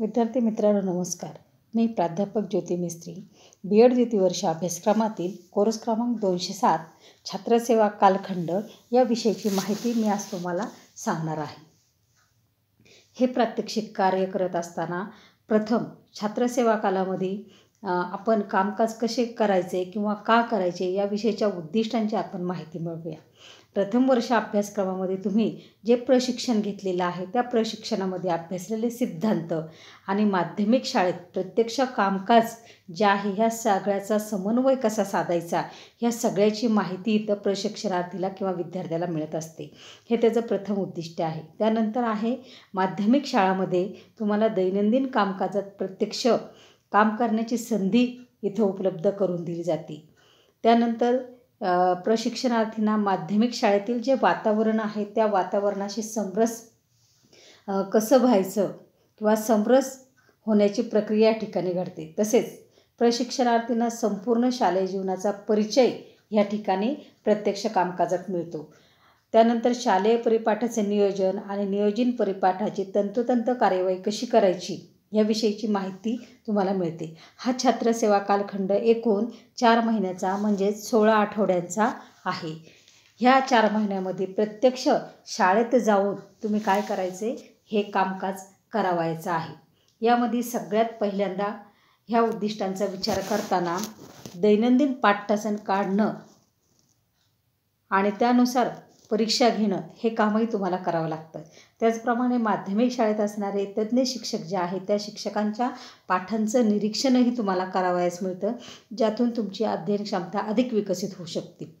विद्यार्थी मित्रांनो नमस्कार मी प्राध्यापक ज्योती मिस्त्री बी एड द्वितीय वर्ष अभ्यासक्रमातील कोर्स क्रमांक दोनशे सात छात्रसेवा कालखंड या विषयीची माहिती मी आज तुम्हाला सांगणार आहे हे प्रात्यक्षिक कार्य करत असताना प्रथम छात्रसेवा कालामध्ये आपण कामकाज कसे करायचे किंवा का करायचे याविषयीच्या उद्दिष्टांची आपण माहिती मिळवूया प्रथम वर्ष अभ्यासक्रमामध्ये तुम्ही जे प्रशिक्षण घेतलेलं आहे त्या प्रशिक्षणामध्ये अभ्यासलेले सिद्धांत आणि माध्यमिक शाळेत प्रत्यक्ष कामकाज जे आहे ह्या सगळ्याचा समन्वय कसा साधायचा ह्या सगळ्याची माहिती इथं प्रशिक्षणार्थीला किंवा विद्यार्थ्याला मिळत असते हे त्याचं प्रथम उद्दिष्ट आहे त्यानंतर आहे माध्यमिक शाळामध्ये तुम्हाला दैनंदिन कामकाजात प्रत्यक्ष काम करण्याची संधी इथं उपलब्ध करून दिली जाते त्यानंतर प्रशिक्षणार्थींना माध्यमिक शाळेतील जे वातावरण आहे त्या वातावरणाशी समरस कसं व्हायचं किंवा समरस होण्याची प्रक्रिया या ठिकाणी घडते तसेच प्रशिक्षणार्थींना संपूर्ण शालेय जीवनाचा परिचय या ठिकाणी प्रत्यक्ष कामकाजात मिळतो त्यानंतर शालेय परिपाठाचे नियोजन आणि नियोजन परिपाठाची तंतोतंत कार्यवाही कशी करायची याविषयीची माहिती तुम्हाला मिळते हा छात्रसेवा कालखंड एकूण चार महिन्याचा म्हणजेच सोळा आठवड्यांचा आहे ह्या चार महिन्यामध्ये प्रत्यक्ष शाळेत जाऊन तुम्ही काय करायचे हे कामकाज करावायचं आहे यामध्ये सगळ्यात पहिल्यांदा ह्या उद्दिष्टांचा विचार करताना दैनंदिन पाठ्यसन काढणं आणि त्यानुसार परीक्षा घेणं हे कामही तुम्हाला करावं लागतं त्याचप्रमाणे माध्यमिक शाळेत असणारे तज्ज्ञ शिक्षक जे आहेत त्या शिक्षकांच्या पाठांचं निरीक्षणही तुम्हाला करावयास मिळतं ज्यातून तुमची अध्ययन क्षमता अधिक विकसित होऊ शकते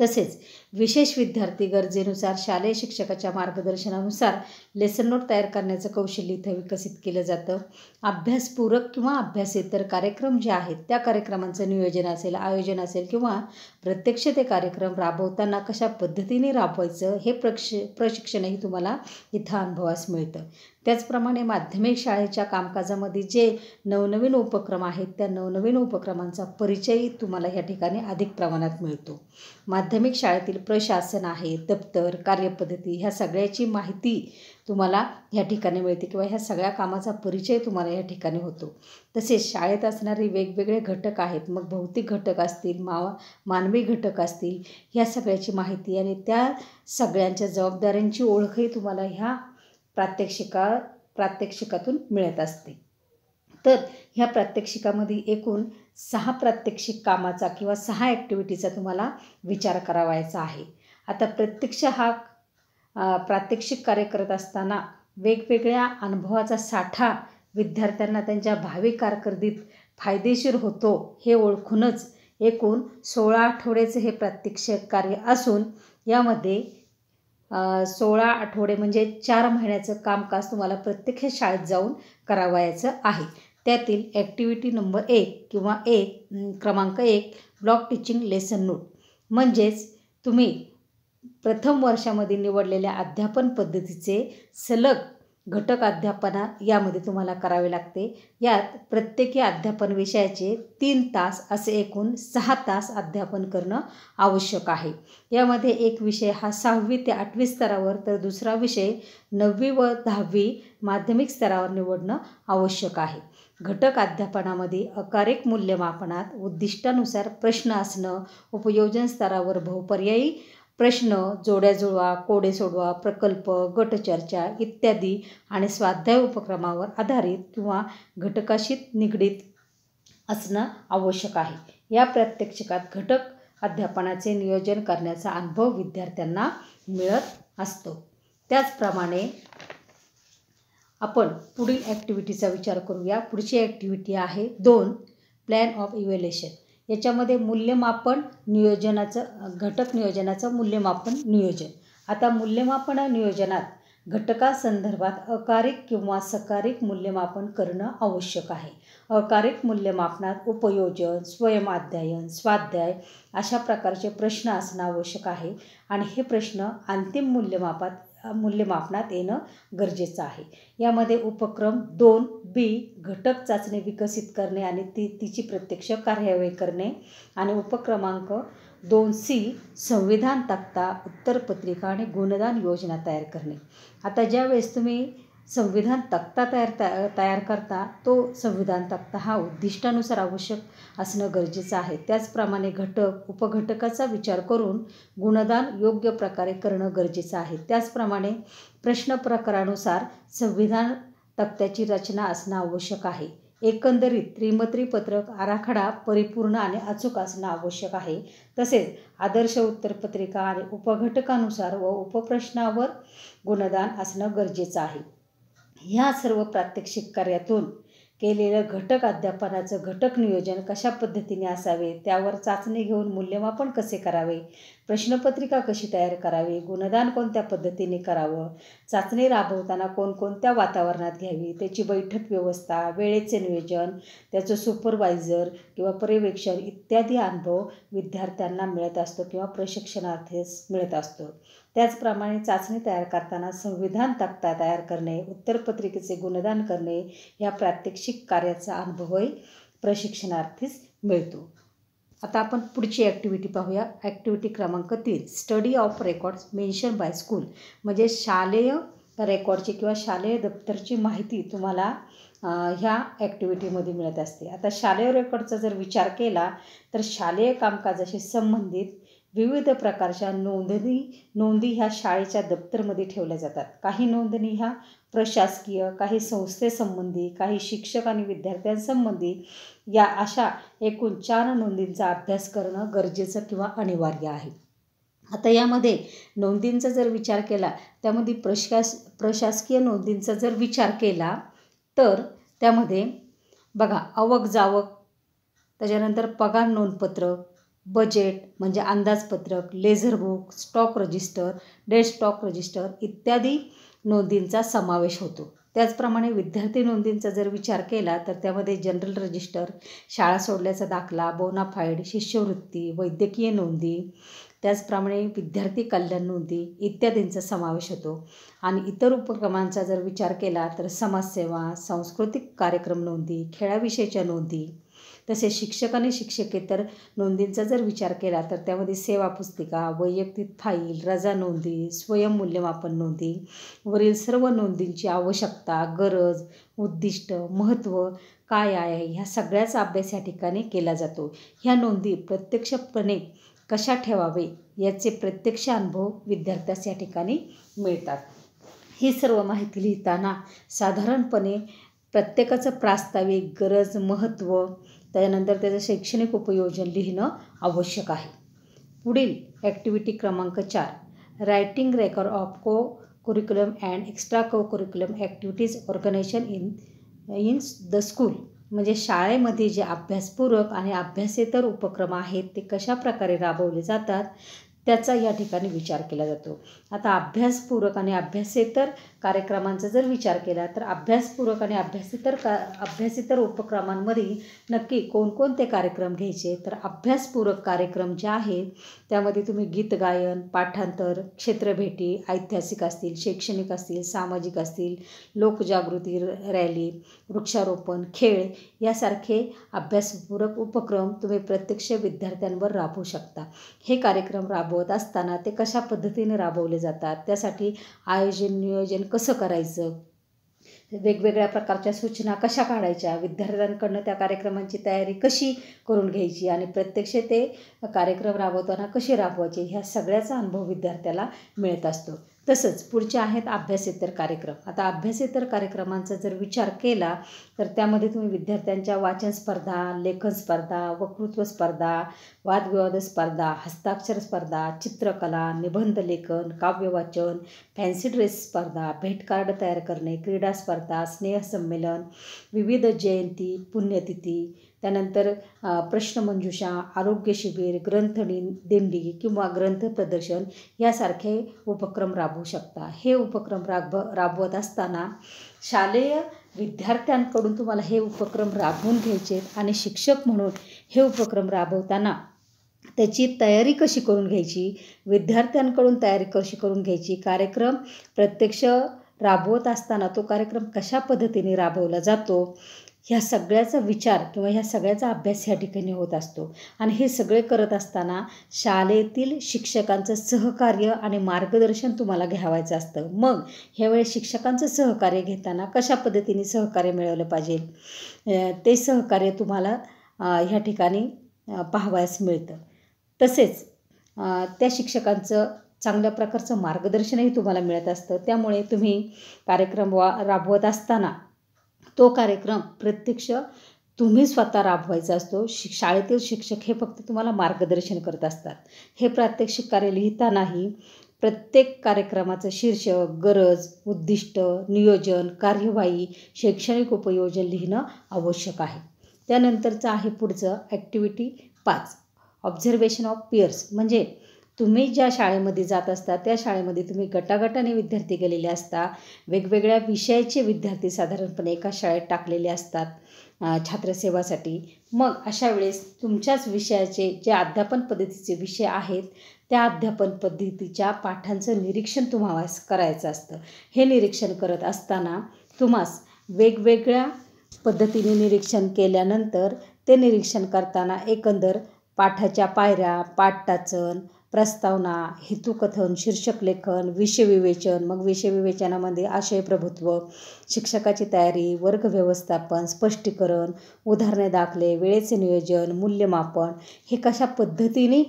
तसेच विशेष विद्यार्थी गरजेनुसार शालेय शिक्षकाच्या मार्गदर्शनानुसार लेसन नोट तयार करण्याचं कौशल्य इथं विकसित केलं जातं अभ्यासपूरक किंवा अभ्यासेतर कार्यक्रम जे आहेत त्या कार्यक्रमांचं नियोजन असेल आयोजन असेल किंवा प्रत्यक्ष ते कार्यक्रम राबवताना कशा पद्धतीने राबवायचं हे प्रक्ष प्रशिक्षणही तुम्हाला इथं अनुभवास मिळतं त्याचप्रमाणे माध्यमिक शाळेच्या कामकाजामध्ये जे नवनवीन उपक्रम आहेत त्या नवनवीन उपक्रमांचा परिचय तुम्हाला या ठिकाणी अधिक प्रमाणात मिळतो माध्यमिक शाळेतील प्रशासन आहे दप्तर कार्यपद्धती ह्या सगळ्याची माहिती तुम्हाला ह्या ठिकाणी मिळते किंवा ह्या सगळ्या कामाचा परिचय तुम्हाला या ठिकाणी होतो तसेच शाळेत असणारे वेगवेगळे घटक आहेत मग भौतिक घटक असतील माव मानवी घटक असतील ह्या सगळ्याची माहिती आणि त्या सगळ्यांच्या जबाबदाऱ्यांची ओळखही तुम्हाला ह्या प्रात्यक्षिका प्रात्यक्षिकातून मिळत असते तर ह्या प्रात्यक्षिकामध्ये एकूण सहा प्रात्यक्षिक कामाचा किंवा सहा ॲक्टिव्हिटीचा तुम्हाला विचार करावायचा आहे आता प्रत्यक्ष हा प्रात्यक्षिक कार्य करत असताना वेगवेगळ्या अनुभवाचा साठा विद्यार्थ्यांना त्यांच्या भावी कारकिर्दीत फायदेशीर होतो हे ओळखूनच एकूण सोळा आठवड्याचं हे प्रात्यक्षिक कार्य असून यामध्ये सोळा आठवडे म्हणजे चार महिन्याचं कामकाज तुम्हाला प्रत्यक्ष शाळेत जाऊन करावायचं आहे त्यातील ॲक्टिव्हिटी नंबर एक किंवा एक क्रमांक एक ब्लॉक टीचिंग लेसन नोट म्हणजेच तुम्ही प्रथम वर्षामध्ये निवडलेल्या अध्यापन पद्धतीचे सलग घटक अध्यापना यामध्ये तुम्हाला करावे लागते यात प्रत्येकी अध्यापन विषयाचे तीन तास असे एकूण सहा तास अध्यापन करणं आवश्यक आहे यामध्ये एक विषय हा सहावी ते आठवी स्तरावर तर दुसरा विषय नववी व दहावी माध्यमिक स्तरावर निवडणं आवश्यक आहे घटक अध्यापनामध्ये अकारिक मूल्यमापनात उद्दिष्टानुसार प्रश्न असणं उपयोजन स्तरावर बहुपर्यायी प्रश्न जोड्या जुळवा कोडे सोडवा प्रकल्प गटचर्चा इत्यादी आणि स्वाध्याय उपक्रमावर आधारित किंवा घटकाशी निगडीत असणं आवश्यक आहे या प्रात्यक्षिकात घटक अध्यापनाचे नियोजन करण्याचा अनुभव विद्यार्थ्यांना मिळत असतो त्याचप्रमाणे आपण पुढील ॲक्टिव्हिटीचा विचार करूया पुढची ॲक्टिव्हिटी आहे दोन प्लॅन ऑफ इव्हॅल्युएशन याच्यामध्ये मूल्यमापन नियोजनाचं घटक नियोजनाचं मूल्यमापन नियोजन आता मूल्यमापन नियोजनात घटकासंदर्भात अकारिक किंवा सकारिक मूल्यमापन करणं आवश्यक आहे अकारिक मूल्यमापनात उपयोजन स्वयंअध्ययन स्वाध्याय अशा प्रकारचे प्रश्न असणं आवश्यक आहे आणि हे प्रश्न अंतिम मूल्यमापात मूल्यमापनात येणं गरजेचं आहे यामध्ये उपक्रम दोन बी घटक चाचणी विकसित करणे आणि ती तिची प्रत्यक्ष कार्यवाही करणे आणि उपक्रमांक दोन सी संविधान तक्ता उत्तरपत्रिका आणि गुणदान योजना तयार करणे आता ज्यावेळेस तुम्ही संविधान तक्ता तयार तया तयार करता तो संविधान तक्ता हा उद्दिष्टानुसार आवश्यक असणं गरजेचं आहे त्याचप्रमाणे घटक उपघटकाचा विचार करून गुणदान योग्य प्रकारे करणं गरजेचं आहे त्याचप्रमाणे प्रश्न प्रकारानुसार संविधान तक्त्याची रचना असणं आवश्यक आहे एकंदरीत त्रिमत्री पत्रक आराखडा परिपूर्ण आणि अचूक असणं आवश्यक आहे तसेच आदर्श उत्तरपत्रिका आणि उपघटकानुसार व उपप्रश्नावर गुणदान असणं गरजेचं आहे ह्या सर्व प्रात्यक्षिक कार्यातून केलेलं घटक अध्यापनाचं घटक नियोजन कशा पद्धतीने असावे त्यावर चाचणी घेऊन मूल्यमापन कसे करावे प्रश्नपत्रिका कशी तयार करावी गुणदान कोणत्या पद्धतीने करावं चाचणी राबवताना कोणकोणत्या वातावरणात घ्यावी त्याची बैठक व्यवस्था वेळेचे नियोजन त्याचं सुपरवायझर किंवा पर्यवेक्षण इत्यादी अनुभव विद्यार्थ्यांना मिळत असतो किंवा प्रशिक्षणार्थीस मिळत असतो त्याचप्रमाणे चाचणी तयार करताना संविधान तक्ता तयार करणे उत्तरपत्रिकेचे गुणदान करणे या प्रात्यक्षिक कार्याचा अनुभवही प्रशिक्षणार्थीस मिळतो आता आपण पुढची ॲक्टिव्हिटी पाहूया ॲक्टिव्हिटी क्रमांक तीन study of records mention by school म्हणजे शालेय रेकॉर्डची किंवा शालेय दप्तरची माहिती तुम्हाला ह्या ॲक्टिव्हिटीमध्ये मिळत असते आता शालेय रेकॉर्डचा जर विचार केला तर शालेय कामकाजाशी संबंधित विविध प्रकारच्या नोंदणी नोंदी ह्या शाळेच्या दप्तरमध्ये ठेवल्या जातात काही नोंदणी ह्या प्रशासकीय काही संस्थेसंबंधी काही शिक्षक आणि विद्यार्थ्यांसंबंधी या अशा एकूण चार नोंदींचा अभ्यास करणं गरजेचं किंवा अनिवार्य आहे आता यामध्ये नोंदींचा जर विचार केला त्यामध्ये प्रशास प्रशासकीय नोंदींचा जर विचार केला तर त्यामध्ये बघा आवक जावक त्याच्यानंतर पगार नोंदपत्र बजेट म्हणजे अंदाजपत्रक ledger book stock register dead stock register इत्यादी नोंदींचा समावेश होतो त्याचप्रमाणे विद्यार्थी नोंदींचा जर विचार केला तर त्यामध्ये जनरल रजिस्टर शाळा सोडल्याचा दाखला बोनाफाईड शिष्यवृत्ती वैद्यकीय नोंदी त्याचप्रमाणे विद्यार्थी कल्याण नोंदी इत्यादींचा समावेश होतो आणि इतर उपक्रमांचा जर विचार केला तर समाजसेवा सांस्कृतिक कार्यक्रम नोंदी खेळाविषयीच्या नोंदी तसेच शिक्षक आणि शिक्षकेतर नोंदींचा जर विचार केला तर त्यामध्ये सेवा पुस्तिका वैयक्तिक फाईल रजा नोंदी स्वयंमूल्यमापन नोंदी वरील सर्व नोंदींची आवश्यकता गरज उद्दिष्ट महत्त्व काय आहे ह्या सगळ्याचा अभ्यास या ठिकाणी केला जातो ह्या नोंदी प्रत्यक्षपणे कशा ठेवावे याचे प्रत्यक्ष अनुभव विद्यार्थ्यास या ठिकाणी मिळतात ही सर्व माहिती लिहिताना साधारणपणे प्रत्येकाचं प्रास्ताविक गरज महत्त्व त्यानंतर त्याचं शैक्षणिक उपयोजन लिहिणं आवश्यक आहे पुढील ॲक्टिव्हिटी क्रमांक चार writing record of co curriculum and extra co curriculum activities organisation in in the school म्हणजे शाळेमध्ये जे अभ्यासपूरक आणि अभ्यासेतर उपक्रम आहेत ते कशा प्रकारे राबवले जातात त्याचा या ठिकाणी विचार केला जातो आता अभ्यासपूरक आणि अभ्यासेतर कार्यक्रमांचा जर विचार केला तर अभ्यासपूरक आणि अभ्यासेतर का अभ्यासेतर उपक्रमांमध्ये नक्की कोणकोणते कार्यक्रम घ्यायचे तर अभ्यासपूरक कार्यक्रम जे आहेत त्यामध्ये तुम्ही गीतगायन पाठांतर क्षेत्रभेटी ऐतिहासिक असतील शैक्षणिक असतील सामाजिक असतील लोकजागृती रॅली वृक्षारोपण खेळ यासारखे अभ्यासपूरक उपक्रम तुम्ही प्रत्यक्ष विद्यार्थ्यांवर राबवू शकता हे कार्यक्रम राबव राबवत असताना ते कशा पद्धतीने राबवले जातात त्यासाठी आयोजन नियोजन कसं करायचं वेगवेगळ्या प्रकारच्या सूचना कशा काढायच्या विद्यार्थ्यांकडनं त्या कार्यक्रमांची तयारी कशी करून घ्यायची आणि प्रत्यक्ष ते कार्यक्रम राबवताना कसे राबवायचे ह्या सगळ्याचा अनुभव विद्यार्थ्याला मिळत असतो तसंच पुढचे आहेत अभ्यासेतर कार्यक्रम आता अभ्यासेतर कार्यक्रमांचा जर विचार केला तर त्यामध्ये तुम्ही विद्यार्थ्यांच्या वाचन स्पर्धा लेखन स्पर्धा वक्तृत्व स्पर्धा वादविवाद स्पर्धा हस्ताक्षर स्पर्धा चित्रकला निबंध लेखन काव्यवाचन फॅन्सी ड्रेस स्पर्धा भेटकार्ड तयार करणे क्रीडा स्पर्धा स्नेहसंमेलन विविध जयंती पुण्यतिथी त्यानंतर प्रश्नमंजुषा आरोग्य शिबिर ग्रंथणी दिंडी किंवा ग्रंथ प्रदर्शन यासारखे उपक्रम राबवू शकता हे उपक्रम राब राबवत असताना शालेय विद्यार्थ्यांकडून तुम्हाला हे उपक्रम राबवून घ्यायचे आणि शिक्षक म्हणून हे उपक्रम राबवताना त्याची तयारी कशी करून घ्यायची विद्यार्थ्यांकडून तयारी कशी करून घ्यायची कार्यक्रम प्रत्यक्ष राबवत असताना तो कार्यक्रम कशा पद्धतीने राबवला जातो ह्या सगळ्याचा विचार किंवा ह्या सगळ्याचा अभ्यास ह्या ठिकाणी होत असतो आणि हे सगळे करत असताना शाळेतील शिक्षकांचं सहकार्य आणि मार्गदर्शन तुम्हाला घ्यावायचं असतं मग ह्यावेळेस शिक्षकांचं सहकार्य घेताना कशा पद्धतीने सहकार्य मिळवलं पाहिजे ते सहकार्य तुम्हाला ह्या ठिकाणी पाहावयास मिळतं तसेच त्या शिक्षकांचं चांगल्या प्रकारचं मार्गदर्शनही तुम्हाला मिळत असतं त्यामुळे तुम्ही कार्यक्रम वा राबवत असताना तो कार्यक्रम प्रत्यक्ष तुम्ही स्वतः राबवायचा असतो शिक शाळेतील शिक्षक हे फक्त तुम्हाला मार्गदर्शन करत असतात हे प्रात्यक्षिक कार्य लिहितानाही प्रत्येक कार्यक्रमाचं शीर्षक गरज उद्दिष्ट नियोजन कार्यवाही शैक्षणिक उपयोजन लिहिणं आवश्यक आहे त्यानंतरचं आहे पुढचं ॲक्टिव्हिटी पाच ऑब्झर्वेशन ऑफ पियर्स म्हणजे तुम्ही ज्या शाळेमध्ये जात असता त्या शाळेमध्ये तुम्ही गटागटाने विद्यार्थी गेलेले असता वेगवेगळ्या विषयाचे विद्यार्थी साधारणपणे एका शाळेत टाकलेले असतात छात्रसेवासाठी मग अशा वेळेस तुमच्याच विषयाचे जे अध्यापन पद्धतीचे विषय आहेत त्या अध्यापन पद्धतीच्या पाठांचं निरीक्षण तुम्हाला करायचं असतं हे निरीक्षण करत असताना तुम्हास वेगवेगळ्या पद्धतीने निरीक्षण केल्यानंतर ते निरीक्षण करताना एकंदर पाठाच्या पायऱ्या पाठटाचन प्रस्तावना हेतुकथन शीर्षक लेखन विषयविवेचन मग विषयविवेचनामध्ये आशय प्रभुत्व शिक्षकाची तयारी वर्ग व्यवस्थापन स्पष्टीकरण उदाहरणे दाखले वेळेचे नियोजन मूल्यमापन हे कशा पद्धतीने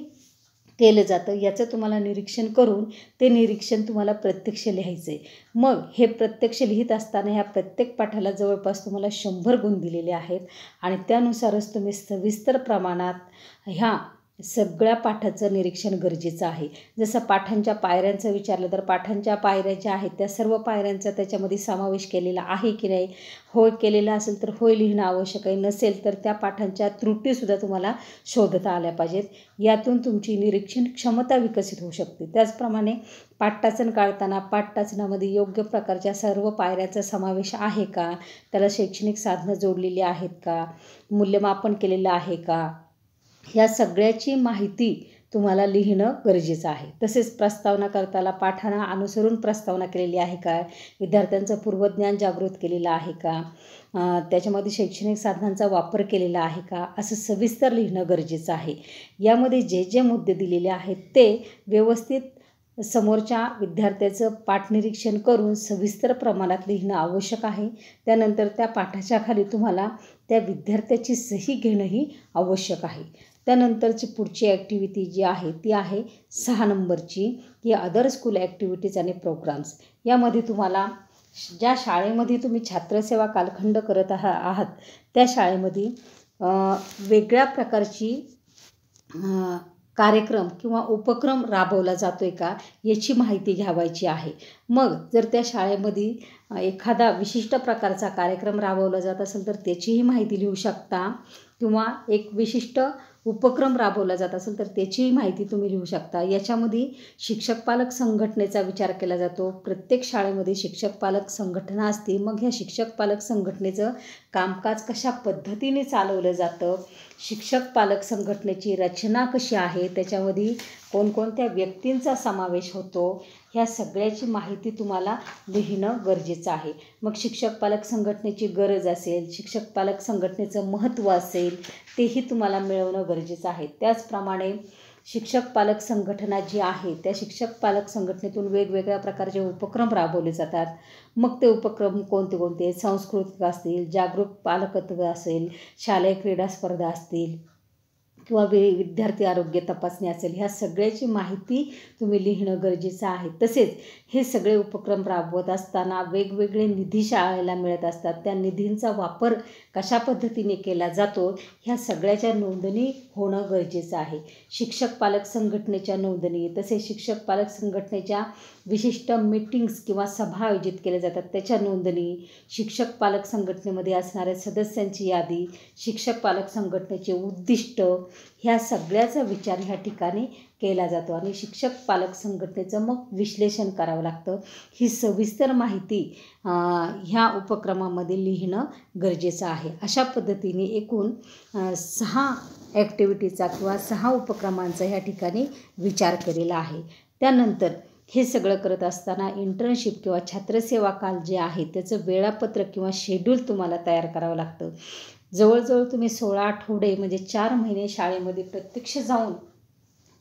केलं जातं याचं तुम्हाला निरीक्षण करून ते निरीक्षण तुम्हाला प्रत्यक्ष लिहायचं आहे मग हे प्रत्यक्ष लिहित असताना ह्या प्रत्येक पाठाला जवळपास तुम्हाला शंभर गुण दिलेले आहेत आणि त्यानुसारच तुम्ही सविस्तर प्रमाणात ह्या सगळ्या पाठाचं निरीक्षण गरजेचं आहे जसं पाठांच्या पायऱ्यांचं विचारलं तर पाठांच्या पायऱ्या ज्या आहेत त्या सर्व पायऱ्यांचा त्याच्यामध्ये समावेश केलेला आहे की नाही होय केलेला असेल तर होय लिहिणं आवश्यक आहे नसेल तर त्या पाठांच्या त्रुटीसुद्धा तुम्हाला शोधता आल्या पाहिजेत यातून तुमची निरीक्षण क्षमता विकसित होऊ शकते त्याचप्रमाणे पाठटाचण काढताना पाठटाचनामध्ये योग्य प्रकारच्या सर्व पायऱ्याचा समावेश आहे का त्याला शैक्षणिक साधनं जोडलेली आहेत का मूल्यमापन केलेलं आहे का ह्या सगळ्याची माहिती तुम्हाला लिहिणं गरजेचं आहे तसेच प्रस्तावना करताना पाठाना अनुसरून प्रस्तावना केलेली आहे का विद्यार्थ्यांचं पूर्वज्ञान जागृत केलेलं आहे का त्याच्यामध्ये शैक्षणिक साधनांचा वापर केलेला आहे का असं सविस्तर लिहिणं गरजेचं आहे यामध्ये जे जे मुद्दे दिलेले आहेत ते व्यवस्थित समोरच्या विद्यार्थ्याचं पाठनिरीक्षण करून सविस्तर प्रमाणात लिहिणं आवश्यक आहे त्यानंतर त्या पाठाच्या खाली तुम्हाला त्या विद्यार्थ्याची सही घेणंही आवश्यक आहे त्यानंतरची पुढची ॲक्टिव्हिटी जी आहे ती आहे सहा नंबरची की अदर स्कूल ॲक्टिव्हिटीज आणि प्रोग्राम्स यामध्ये तुम्हाला ज्या शाळेमध्ये तुम्ही छात्रसेवा कालखंड करत आहात आहात त्या शाळेमध्ये वेगळ्या प्रकारची कार्यक्रम किंवा उपक्रम राबवला जातो आहे का याची माहिती घ्यावायची आहे मग जर त्या शाळेमध्ये एखादा विशिष्ट प्रकारचा कार्यक्रम राबवला जात असेल तर त्याचीही माहिती लिहू शकता किंवा एक विशिष्ट उपक्रम राबवला जात असेल तर त्याचीही माहिती तुम्ही लिहू शकता याच्यामध्ये शिक्षक पालक संघटनेचा विचार केला जातो प्रत्येक शाळेमध्ये शिक्षक पालक संघटना असते मग ह्या शिक्षक पालक संघटनेचं कामकाज कशा पद्धतीने चालवलं जातं शिक्षक पालक संघटनेची रचना कशी आहे त्याच्यामध्ये कोणकोणत्या व्यक्तींचा समावेश होतो ह्या सगळ्याची माहिती तुम्हाला लिहिणं गरजेचं आहे मग शिक्षक पालक संघटनेची गरज असेल शिक्षक पालक संघटनेचं महत्त्व असेल तेही तुम्हाला मिळवणं गरजेचं आहे त्याचप्रमाणे शिक्षक पालक संघटना जी आहे त्या शिक्षक पालक संघटनेतून वेगवेगळ्या प्रकारचे उपक्रम राबवले जातात मग ते उपक्रम कोणते कोणते सांस्कृतिक असतील जागरूक पालकत्व असेल शालेय क्रीडा स्पर्धा असतील किंवा वे विद्यार्थी आरोग्य तपासणी असेल ह्या सगळ्याची माहिती तुम्ही लिहिणं गरजेचं आहे तसेच हे सगळे उपक्रम राबवत असताना वेगवेगळे निधी शाळेला मिळत असतात त्या निधींचा वापर कशा पद्धतीने केला जातो ह्या सगळ्याच्या नोंदणी होणं गरजेचं आहे शिक्षक पालक संघटनेच्या नोंदणी तसे शिक्षक पालक संघटनेच्या विशिष्ट मीटिंग्स किंवा सभा आयोजित केल्या जातात त्याच्या नोंदणी शिक्षक पालक संघटनेमध्ये असणाऱ्या सदस्यांची यादी शिक्षक पालक संघटनेचे उद्दिष्ट ह्या सगळ्याचा विचार ह्या ठिकाणी केला जातो आणि शिक्षक पालक संघटनेचं मग विश्लेषण करावं लागतं ही सविस्तर माहिती ह्या उपक्रमामध्ये लिहिणं गरजेचं आहे अशा पद्धतीने एकूण सहा ॲक्टिव्हिटीचा किंवा सहा उपक्रमांचा ह्या ठिकाणी विचार केलेला आहे त्यानंतर हे सगळं करत असताना इंटर्नशिप किंवा छात्रसेवा काल जे आहे त्याचं वेळापत्रक किंवा शेड्यूल तुम्हाला तयार करावं लागतं जवळजवळ तुम्ही सोळा आठवडे म्हणजे चार महिने शाळेमध्ये प्रत्यक्ष जाऊन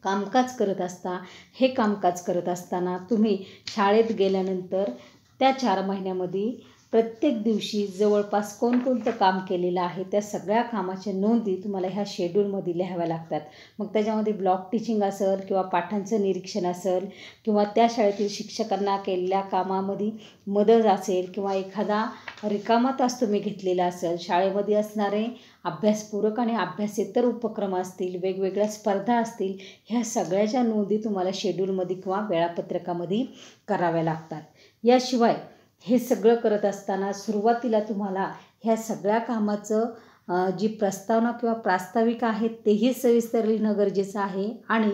कामकाज करत असता हे कामकाज करत असताना तुम्ही शाळेत गेल्यानंतर त्या चार महिन्यामध्ये प्रत्येक दिवशी जवळपास कोणकोणतं काम केलेलं आहे त्या सगळ्या कामाच्या नोंदी तुम्हाला ह्या शेड्यूलमध्ये लिहाव्या लागतात मग त्याच्यामध्ये ब्लॉक टीचिंग असेल किंवा पाठांचं निरीक्षण असेल किंवा त्या शाळेतील शिक्षकांना केलेल्या कामामध्ये मदत असेल किंवा एखादा रिकामा तास तुम्ही घेतलेला असेल शाळेमध्ये असणारे अभ्यासपूरक आणि अभ्यासेतर उपक्रम असतील वेगवेगळ्या स्पर्धा असतील ह्या सगळ्याच्या नोंदी तुम्हाला शेड्यूलमध्ये किंवा वेळापत्रकामध्ये कराव्या लागतात याशिवाय हे सगळं करत असताना सुरुवातीला तुम्हाला ह्या सगळ्या कामाचं जी प्रस्तावना किंवा प्रास्ताविका आहेत तेही सविस्तर लिहिणं गरजेचं आहे आणि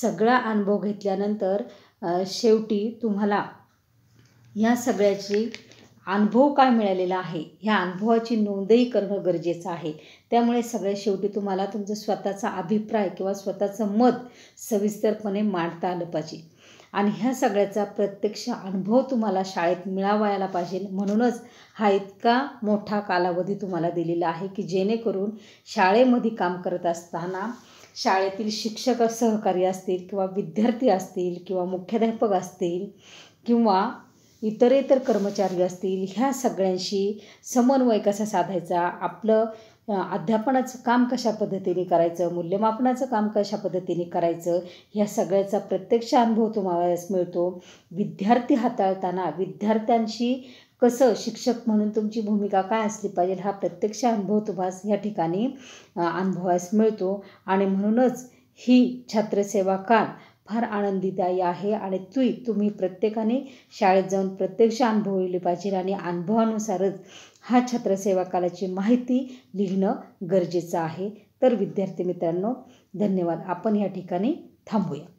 सगळा अनुभव घेतल्यानंतर शेवटी तुम्हाला ह्या सगळ्याची अनुभव काय मिळालेला आहे ह्या अनुभवाची नोंदही करणं गरजेचं आहे त्यामुळे सगळ्या शेवटी तुम्हाला तुमचं स्वतःचा अभिप्राय किंवा स्वतःचं मत सविस्तरपणे मांडता आलं पाहिजे आणि ह्या सगळ्याचा प्रत्यक्ष अनुभव तुम्हाला शाळेत मिळावायला पाहिजे म्हणूनच हा इतका मोठा कालावधी तुम्हाला दिलेला आहे की जेणेकरून शाळेमध्ये काम करत असताना शाळेतील शिक्षक सहकारी असतील किंवा विद्यार्थी असतील किंवा मुख्याध्यापक असतील किंवा इतरेतर कर्मचारी असतील ह्या सगळ्यांशी समन्वय कसा साधायचा आपलं अध्यापनाचं काम कशा पद्धतीने करायचं मूल्यमापनाचं काम कशा पद्धतीने करायचं ह्या सगळ्याचा प्रत्यक्ष अनुभव तुम्हाला मिळतो विद्यार्थी हाताळताना विद्यार्थ्यांशी कसं शिक्षक म्हणून तुमची भूमिका काय असली पाहिजे हा प्रत्यक्ष अनुभव तुम्हाला या ठिकाणी अनुभवास मिळतो आणि म्हणूनच ही छात्रसेवा काल फार आनंदीदायी आहे आणि तुई तुम्ही प्रत्येकाने शाळेत जाऊन प्रत्यक्ष अनुभवले पाहिजे आणि अनुभवानुसारच हा छत्रसेवा कालाची माहिती लिहिणं गरजेचं आहे तर विद्यार्थी मित्रांनो धन्यवाद आपण या ठिकाणी थांबूया